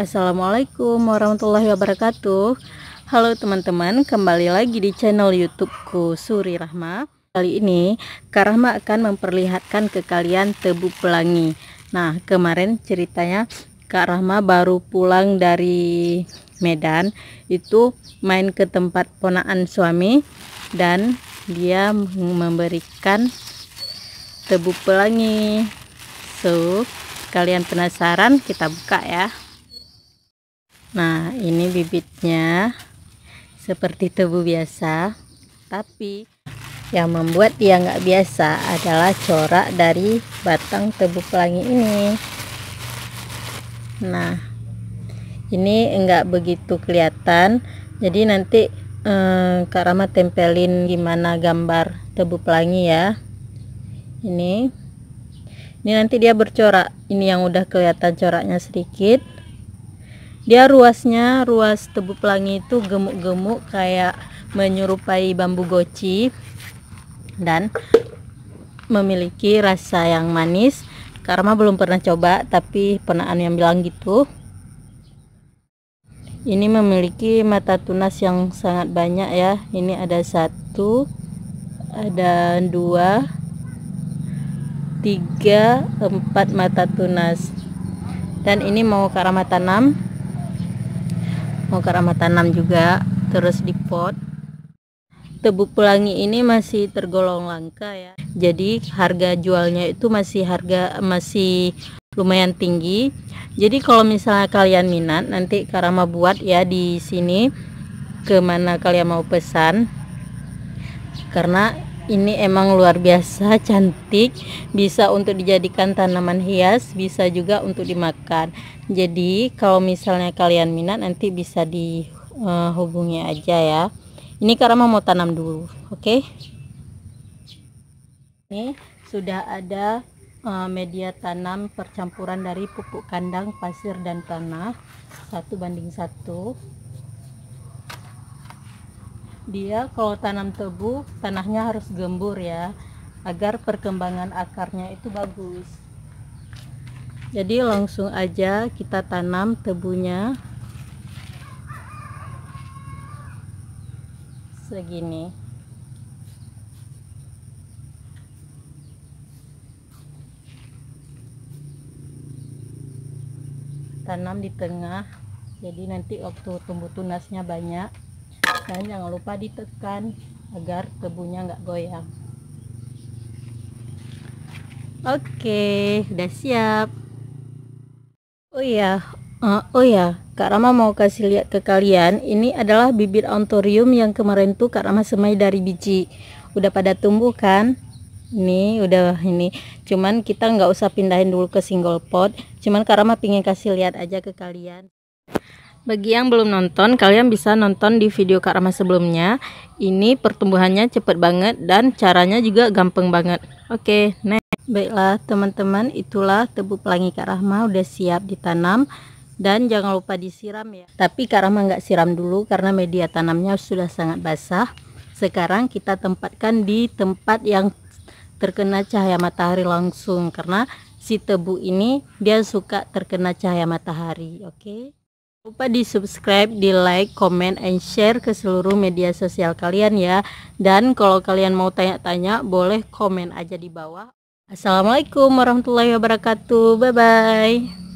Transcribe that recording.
Assalamualaikum warahmatullahi wabarakatuh Halo teman-teman kembali lagi di channel youtubeku Suri Rahma Kali ini Kak Rahma akan memperlihatkan ke kalian tebu pelangi Nah kemarin ceritanya Kak Rahma baru pulang dari Medan Itu main ke tempat ponaan suami Dan dia memberikan tebu pelangi So kalian penasaran kita buka ya Nah, ini bibitnya seperti tebu biasa, tapi yang membuat dia nggak biasa adalah corak dari batang tebu pelangi ini. Nah, ini nggak begitu kelihatan, jadi nanti eh, Kak Rama tempelin gimana gambar tebu pelangi ya. Ini, ini nanti dia bercorak. Ini yang udah kelihatan coraknya sedikit dia ruasnya ruas tebu pelangi itu gemuk-gemuk kayak menyerupai bambu goci dan memiliki rasa yang manis karena belum pernah coba tapi pernah yang bilang gitu ini memiliki mata tunas yang sangat banyak ya ini ada satu ada dua tiga empat mata tunas dan ini mau karama tanam mau kerama tanam juga terus di pot tebu pelangi ini masih tergolong langka ya jadi harga jualnya itu masih harga masih lumayan tinggi jadi kalau misalnya kalian minat nanti Karama buat ya di sini kemana kalian mau pesan karena ini emang luar biasa cantik bisa untuk dijadikan tanaman hias bisa juga untuk dimakan jadi kalau misalnya kalian minat nanti bisa dihubungi uh, aja ya ini karena mau tanam dulu oke okay? ini sudah ada uh, media tanam percampuran dari pupuk kandang pasir dan tanah satu banding satu dia kalau tanam tebu tanahnya harus gembur ya agar perkembangan akarnya itu bagus jadi langsung aja kita tanam tebunya segini tanam di tengah jadi nanti waktu tumbuh tunasnya banyak dan jangan lupa ditekan agar kebunnya nggak goyang oke udah siap oh iya uh, oh iya Kak Rama mau kasih lihat ke kalian ini adalah bibir antorium yang kemarin tuh Kak Rama semai dari biji udah pada tumbuh kan ini udah ini cuman kita nggak usah pindahin dulu ke single pot cuman Kak Rama pingin kasih lihat aja ke kalian bagi yang belum nonton, kalian bisa nonton di video Kak Rama sebelumnya. Ini pertumbuhannya cepat banget dan caranya juga gampang banget. Oke, okay, next. Baiklah teman-teman, itulah tebu pelangi Kak Rahma udah siap ditanam dan jangan lupa disiram ya. Tapi Kak Rahma nggak siram dulu karena media tanamnya sudah sangat basah. Sekarang kita tempatkan di tempat yang terkena cahaya matahari langsung karena si tebu ini dia suka terkena cahaya matahari oke okay? lupa di subscribe, di like, comment, and share ke seluruh media sosial kalian ya dan kalau kalian mau tanya-tanya boleh komen aja di bawah Assalamualaikum warahmatullahi wabarakatuh bye bye